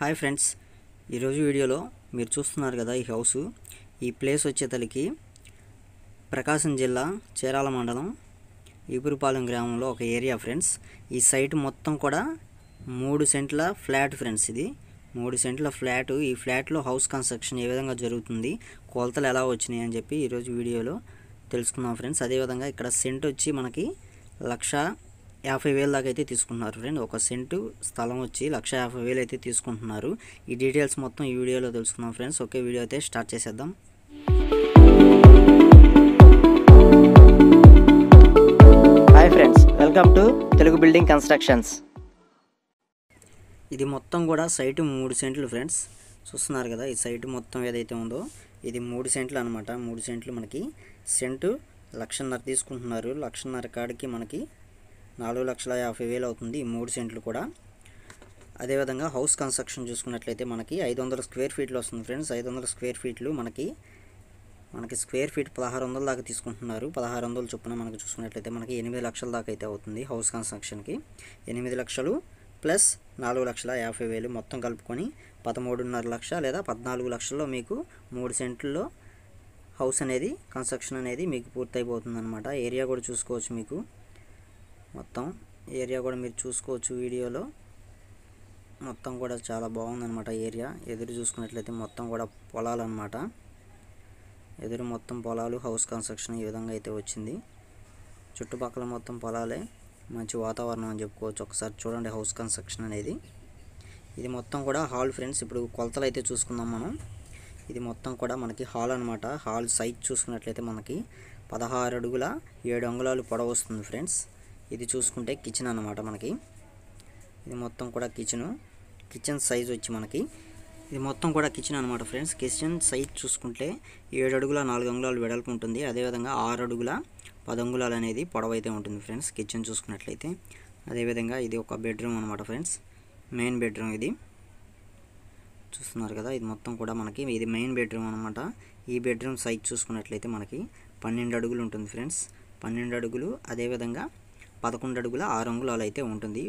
hi friends ఈరోజు వీడియోలో మీరు చూస్తున్నారు కదా ఈ హౌసు ఈ ప్లేస్ వచ్చేతలకి ప్రకాశం జిల్లా చీరాల మండలం ఈపురిపాలెం గ్రామంలో ఒక ఏరియా ఫ్రెండ్స్ ఈ సైట్ మొత్తం కూడా మూడు సెంట్ల ఫ్లాట్ ఫ్రెండ్స్ ఇది మూడు సెంట్ల ఫ్లాట్ ఈ ఫ్లాట్లో హౌస్ కన్స్ట్రక్షన్ ఏ విధంగా జరుగుతుంది కొలతలు ఎలా వచ్చినాయి అని చెప్పి ఈరోజు వీడియోలో తెలుసుకుందాం ఫ్రెండ్స్ అదేవిధంగా ఇక్కడ సెంట్ వచ్చి మనకి లక్ష యాభై వేల దాకా అయితే తీసుకుంటున్నారు ఫ్రెండ్ ఒక సెంటు స్థలం వచ్చి లక్ష యాభై వేలు అయితే తీసుకుంటున్నారు ఈ డీటెయిల్స్ మొత్తం ఈ వీడియోలో తెలుసుకుందాం ఫ్రెండ్స్ ఒకే వీడియో అయితే స్టార్ట్ చేసేద్దాం hi friends welcome to Telugu building constructions ఇది మొత్తం కూడా సైటు మూడు సెంట్లు ఫ్రెండ్స్ చూస్తున్నారు కదా ఈ సైట్ మొత్తం ఏదైతే ఉందో ఇది మూడు సెంట్లు అనమాట మూడు సెంట్లు మనకి సెంటు లక్షన్నర తీసుకుంటున్నారు లక్షన్నర కాడికి మనకి నాలుగు లక్షల యాభై వేలు అవుతుంది ఈ మూడు సెంట్లు కూడా అదేవిధంగా హౌస్ కన్స్ట్రక్షన్ చూసుకున్నట్లయితే మనకి ఐదు వందల స్క్వేర్ ఫీట్లు వస్తుంది ఫ్రెండ్స్ ఐదు వందల స్క్వేర్ ఫీట్లు మనకి మనకి స్క్వేర్ ఫీట్ పదహారు వందల దాకా తీసుకుంటున్నారు పదహారు వందల చొప్పున మనకు చూసుకున్నట్లయితే మనకి ఎనిమిది లక్షల దాకా అయితే అవుతుంది హౌస్ కన్స్ట్రక్షన్కి ఎనిమిది లక్షలు ప్లస్ నాలుగు లక్షల యాభై వేలు మొత్తం కలుపుకొని పదమూడున్నర లక్ష లేదా పద్నాలుగు లక్షల్లో మీకు మూడు సెంట్లలో హౌస్ అనేది కన్స్ట్రక్షన్ అనేది మీకు పూర్తయిపోతుంది అనమాట ఏరియా కూడా చూసుకోవచ్చు మీకు మొత్తం ఏరియా కూడా మీరు చూసుకోవచ్చు వీడియోలో మొత్తం కూడా చాలా బాగుందనమాట ఏరియా ఎదురు చూసుకున్నట్లయితే మొత్తం కూడా పొలాలన్నమాట ఎదురు మొత్తం పొలాలు హౌస్ కన్స్ట్రక్షన్ ఈ విధంగా అయితే వచ్చింది చుట్టుపక్కల మొత్తం పొలాలే మంచి వాతావరణం అని చెప్పుకోవచ్చు ఒకసారి చూడండి హౌస్ కన్స్ట్రక్షన్ అనేది ఇది మొత్తం కూడా హాల్ ఫ్రెండ్స్ ఇప్పుడు కొలతలు అయితే చూసుకుందాం మనం ఇది మొత్తం కూడా మనకి హాల్ అనమాట హాల్ సైజ్ చూసుకున్నట్లయితే మనకి పదహారు అడుగుల ఏడు అంగుళాలు పొడవు వస్తుంది ఫ్రెండ్స్ ఇది చూసుకుంటే కిచెన్ అనమాట మనకి ఇది మొత్తం కూడా కిచెన్ కిచెన్ సైజ్ వచ్చి మనకి ఇది మొత్తం కూడా కిచెన్ అనమాట ఫ్రెండ్స్ కిచెన్ సైజ్ చూసుకుంటే ఏడు అడుగుల నాలుగు అంగుళాలు వెడల్పు ఉంటుంది అదేవిధంగా ఆరు అడుగుల పదంగుళాలు అనేది పొడవైతే ఉంటుంది ఫ్రెండ్స్ కిచెన్ చూసుకున్నట్లయితే అదేవిధంగా ఇది ఒక బెడ్రూమ్ అనమాట ఫ్రెండ్స్ మెయిన్ బెడ్రూమ్ ఇది చూస్తున్నారు కదా ఇది మొత్తం కూడా మనకి ఇది మెయిన్ బెడ్రూమ్ అనమాట ఈ బెడ్రూమ్ సైజ్ చూసుకున్నట్లయితే మనకి పన్నెండు అడుగులు ఉంటుంది ఫ్రెండ్స్ పన్నెండు అడుగులు అదేవిధంగా పదకొండు అడుగుల ఆరు అంగుళాలు అయితే ఉంటుంది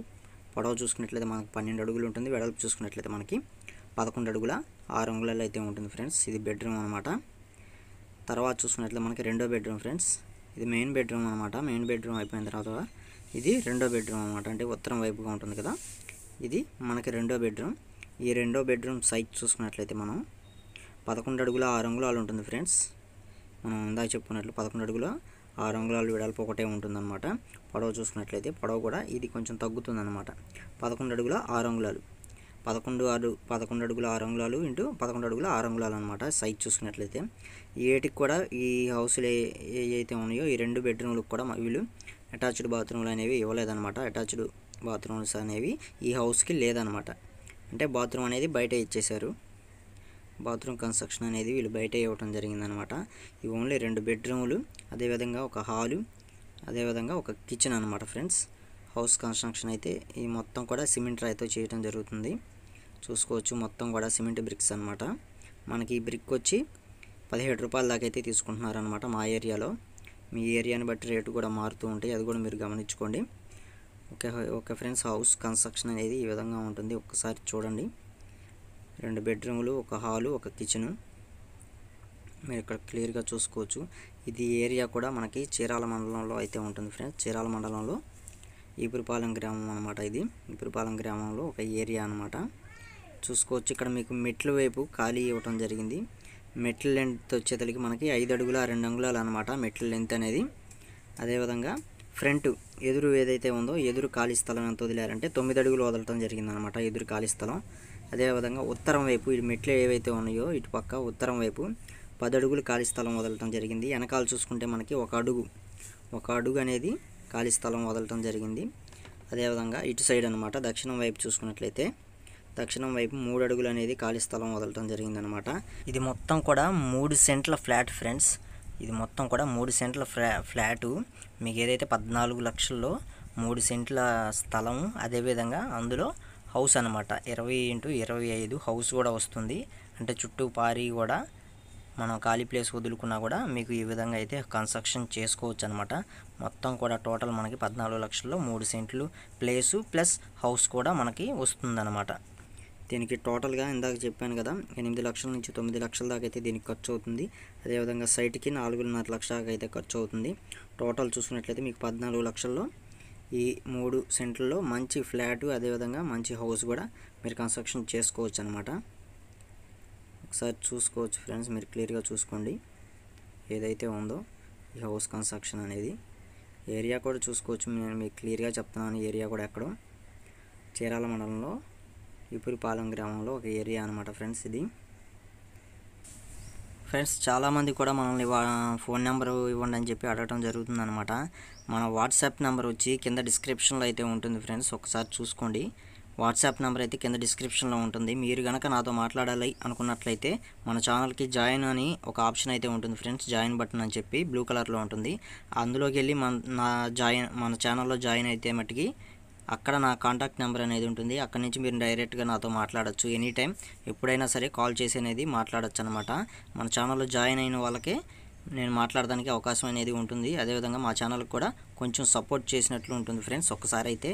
పొడవు చూసుకున్నట్లయితే మనకు పన్నెండు అడుగులు ఉంటుంది వెడల్పు చూసుకున్నట్లయితే మనకి పదకొండు అడుగుల ఆరు అంగుళాలు అయితే ఉంటుంది ఫ్రెండ్స్ ఇది బెడ్రూమ్ అనమాట తర్వాత చూసుకున్నట్లయితే మనకి రెండో బెడ్రూమ్ ఫ్రెండ్స్ ఇది మెయిన్ బెడ్రూమ్ అనమాట మెయిన్ బెడ్రూమ్ అయిపోయిన తర్వాత ఇది రెండో బెడ్రూమ్ అనమాట అంటే ఉత్తరం వైపుగా ఉంటుంది కదా ఇది మనకి రెండో బెడ్రూమ్ ఈ రెండో బెడ్రూమ్ సైజ్ చూసుకున్నట్లయితే మనం పదకొండు అడుగుల ఆరు అంగుళాలు ఉంటుంది ఫ్రెండ్స్ మనం ఇందాక చెప్పుకున్నట్లు పదకొండు అడుగుల ఆరు అంగుళాలు వెడల్పు ఒకటే ఉంటుందన్నమాట పొడవు చూసుకున్నట్లయితే పొడవు కూడా ఇది కొంచెం తగ్గుతుందన్నమాట పదకొండు అడుగుల ఆరు అంగుళాలు పదకొండు ఆరు పదకొండు అడుగుల ఆరు అంగుళాలు ఇంటూ పదకొండు అడుగుల ఆరు అంగుళాలు అనమాట సైజ్ చూసుకున్నట్లయితే ఏటికి కూడా ఈ హౌస్లు ఏ అయితే ఉన్నాయో ఈ రెండు బెడ్రూమ్లకు కూడా వీళ్ళు అటాచ్డ్ బాత్రూమ్లు అనేవి ఇవ్వలేదన్నమాట అటాచ్డ్ బాత్రూమ్స్ అనేవి ఈ హౌస్కి లేదనమాట అంటే బాత్రూమ్ అనేది బయట ఇచ్చేశారు బాత్రూమ్ కన్స్ట్రక్షన్ అనేది వీళ్ళు బయట ఇవ్వటం జరిగిందనమాట ఇవి ఓన్లీ రెండు బెడ్రూములు అదేవిధంగా ఒక హాలు అదేవిధంగా ఒక కిచెన్ అనమాట ఫ్రెండ్స్ హౌస్ కన్స్ట్రక్షన్ అయితే ఈ మొత్తం కూడా సిమెంట్ రాయితో చేయడం జరుగుతుంది చూసుకోవచ్చు మొత్తం కూడా సిమెంట్ బ్రిక్స్ అనమాట మనకి ఈ బ్రిక్ వచ్చి పదిహేడు రూపాయల దాకా అయితే తీసుకుంటున్నారనమాట మా ఏరియాలో మీ ఏరియాని బట్టి రేటు కూడా మారుతూ ఉంటాయి అది కూడా మీరు గమనించుకోండి okay okay friends house construction అనేది ఈ విధంగా ఉంటుంది ఒక్కసారి చూడండి రెండు బెడ్రూములు ఒక హాలు ఒక కిచెను మీరు ఇక్కడ క్లియర్గా చూసుకోవచ్చు ఇది ఏరియా కూడా మనకి చీరాల మండలంలో అయితే ఉంటుంది ఫ్రెండ్స్ చీరాల మండలంలో ఈపురిపాలెం గ్రామం అనమాట ఇది ఈపురిపాలెం గ్రామంలో ఒక ఏరియా అనమాట చూసుకోవచ్చు ఇక్కడ మీకు మెట్ల వైపు ఖాళీ ఇవ్వటం జరిగింది మెట్ల లెంత్ వచ్చేతలకి మనకి ఐదు అడుగుల రెండు అంగుళాలు అనమాట మెట్ల లెంత్ అనేది అదేవిధంగా ఫ్రంట్ ఎదురు ఏదైతే ఉందో ఎదురు ఖాళీ స్థలం ఎంత వదిలారంటే తొమ్మిది అడుగులు వదలటం జరిగిందనమాట ఎదురు ఖాళీ స్థలం అదేవిధంగా ఉత్తరం వైపు ఇటు మెట్లు ఏవైతే ఉన్నాయో ఇటు పక్క ఉత్తరం వైపు పది అడుగులు ఖాళీ స్థలం వదలటం జరిగింది వెనకాల చూసుకుంటే మనకి ఒక అడుగు ఒక అడుగు అనేది ఖాళీ స్థలం వదలటం జరిగింది అదేవిధంగా ఇటు సైడ్ అనమాట దక్షిణం వైపు చూసుకున్నట్లయితే దక్షిణం వైపు మూడు అడుగులు అనేది ఖాళీ స్థలం వదలటం జరిగిందనమాట ఇది మొత్తం కూడా మూడు సెంట్ల ఫ్లాట్ ఫ్రెండ్స్ ఇది మొత్తం కూడా మూడు సెంట్ల ఫ్లా ఫ్లాటు మీకు ఏదైతే పద్నాలుగు లక్షల్లో మూడు సెంట్ల స్థలము అదేవిధంగా అందులో హౌస్ అనమాట ఇరవై ఇంటూ ఇరవై ఐదు హౌస్ కూడా వస్తుంది అంటే చుట్టూ పారి కూడా మనం ఖాళీ ప్లేస్ వదులుకున్నా కూడా మీకు ఈ విధంగా అయితే కన్స్ట్రక్షన్ చేసుకోవచ్చు అనమాట మొత్తం కూడా టోటల్ మనకి పద్నాలుగు లక్షల్లో మూడు సెంట్లు ప్లేసు ప్లస్ హౌస్ కూడా మనకి వస్తుందన్నమాట దీనికి టోటల్గా ఇందాక చెప్పాను కదా ఎనిమిది లక్షల నుంచి తొమ్మిది లక్షల దాకా అయితే దీనికి ఖర్చు అవుతుంది అదేవిధంగా సైట్కి నాలుగున్నర లక్ష దాకా అయితే ఖర్చు అవుతుంది టోటల్ చూసుకున్నట్లయితే మీకు పద్నాలుగు లక్షల్లో ఈ మూడు సెంటర్లో మంచి ఫ్లాట్ అదేవిధంగా మంచి హౌస్ కూడా మీరు కన్స్ట్రక్షన్ చేసుకోవచ్చు అనమాట ఒకసారి చూసుకోవచ్చు ఫ్రెండ్స్ మీరు క్లియర్గా చూసుకోండి ఏదైతే ఉందో ఈ హౌస్ కన్స్ట్రక్షన్ అనేది ఏరియా కూడా చూసుకోవచ్చు నేను మీకు క్లియర్గా చెప్తున్నాను ఏరియా కూడా ఎక్కడో చీరాల మండలంలో ఇపురిపాలెం గ్రామంలో ఒక ఏరియా అనమాట ఫ్రెండ్స్ ఇది ఫ్రెండ్స్ చాలామంది కూడా మనల్ని ఫోన్ నెంబరు ఇవ్వండి అని చెప్పి అడగటం జరుగుతుందనమాట మన వాట్సాప్ నెంబర్ వచ్చి కింద డిస్క్రిప్షన్లో అయితే ఉంటుంది ఫ్రెండ్స్ ఒకసారి చూసుకోండి వాట్సాప్ నెంబర్ అయితే కింద డిస్క్రిప్షన్లో ఉంటుంది మీరు కనుక నాతో మాట్లాడాలి అనుకున్నట్లయితే మన ఛానల్కి జాయిన్ అని ఒక ఆప్షన్ అయితే ఉంటుంది ఫ్రెండ్స్ జాయిన్ బటన్ అని చెప్పి బ్లూ కలర్లో ఉంటుంది అందులోకి వెళ్ళి మన నా జాయిన్ మన ఛానల్లో జాయిన్ అయితే మట్టుకి అక్కడ నా కాంటాక్ట్ నెంబర్ అనేది ఉంటుంది అక్కడ నుంచి మీరు డైరెక్ట్గా నాతో మాట్లాడచ్చు ఎనీ టైం ఎప్పుడైనా సరే కాల్ చేసి అనేది మాట్లాడచ్చు అనమాట మన ఛానల్లో జాయిన్ అయిన వాళ్ళకి నేను మాట్లాడడానికి అవకాశం అనేది ఉంటుంది అదేవిధంగా మా ఛానల్కి కూడా కొంచెం సపోర్ట్ చేసినట్లు ఉంటుంది ఫ్రెండ్స్ ఒక్కసారి అయితే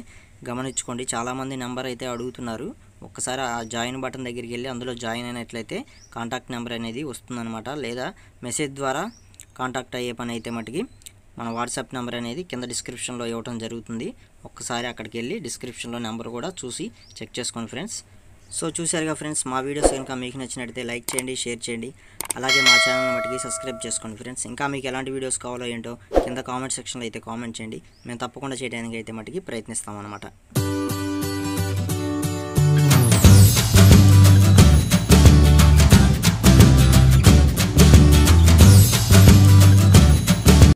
గమనించుకోండి చాలామంది నెంబర్ అయితే అడుగుతున్నారు ఒక్కసారి ఆ జాయిన్ బటన్ దగ్గరికి వెళ్ళి అందులో జాయిన్ అయినట్లయితే కాంటాక్ట్ నెంబర్ అనేది వస్తుందన్నమాట లేదా మెసేజ్ ద్వారా కాంటాక్ట్ అయ్యే పని అయితే మటుకి మన వాట్సాప్ నెంబర్ అనేది కింద డిస్క్రిప్షన్లో ఇవ్వటం జరుగుతుంది ఒక్కసారి అక్కడికి వెళ్ళి డిస్క్రిప్షన్లో నెంబర్ కూడా చూసి చెక్ చేసుకోండి ఫ్రెండ్స్ సో చూసారుగా ఫ్రెండ్స్ మా వీడియోస్ కనుక మీకు నచ్చినట్టయితే లైక్ చేయండి షేర్ చేయండి అలాగే మా ఛానల్ మటుకి సబ్స్క్రైబ్ చేసుకోండి ఫ్రెండ్స్ ఇంకా మీకు ఎలాంటి వీడియోస్ కావాలో ఏంటో కింద కామెంట్ సెక్షన్లో అయితే కామెంట్ చేయండి మేము తప్పకుండా చేయడానికి అయితే మటుకి ప్రయత్నిస్తామన్నమాట